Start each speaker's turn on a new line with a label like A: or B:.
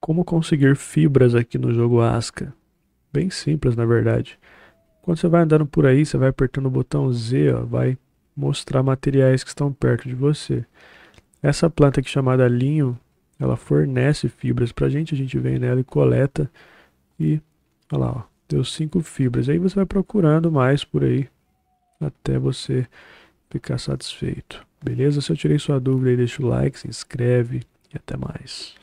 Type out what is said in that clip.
A: como conseguir fibras aqui no jogo Asca. Bem simples, na verdade. Quando você vai andando por aí, você vai apertando o botão Z, ó, vai mostrar materiais que estão perto de você. Essa planta aqui chamada linho, ela fornece fibras pra gente, a gente vem nela e coleta e olha lá, ó, deu cinco fibras. Aí você vai procurando mais por aí até você ficar satisfeito. Beleza? Se eu tirei sua dúvida aí, deixa o like, se inscreve e até mais.